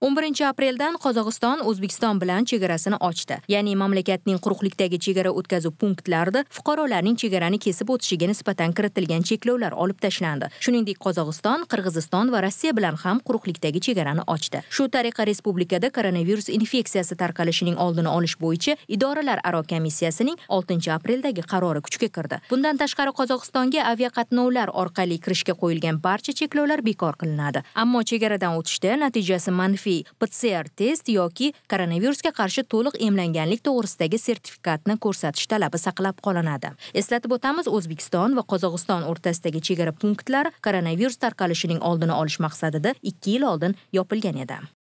11 apreldan Qozog'iston O'zbekiston bilan chegarasini ochdi. Ya'ni mamlakatning quruqlikdagi chegara o'tkazuv punktlarida fuqarolarning chegarani kesib o'tishiga nisbatan kiritilgan cheklovlar olib tashlandi. Shuningdek, Qozog'iston, Qirg'iziston va Rossiya bilan ham quruqlikdagi chegarani ochdi. Shu tariqa respublikada koronavirus infeksiyasi tarqalishining oldini olish bo'yicha idoralararo komissiyasining 6 apreldagi qarori kuchga kirdi. Bundan tashqari Qozog'istonga aviaqatnovlar orqali kirishga qo'yilgan barcha cheklovlar bekor qilinadi. Ammo chegaradan o'tishda natijasi manfiy maxfiy PCR test yoki koronavirusga qarshi to'liq emlanganlik to'g'risidagi sertifikatni ko'rsatish talabi saqlab qolinadi. Eslatib o'tamiz, O'zbekiston va Qozog'iston o'rtasidagi chegara punktlari koronavirus tarqalishining oldini olish maqsadida 2 yil oldin yopilgan edi.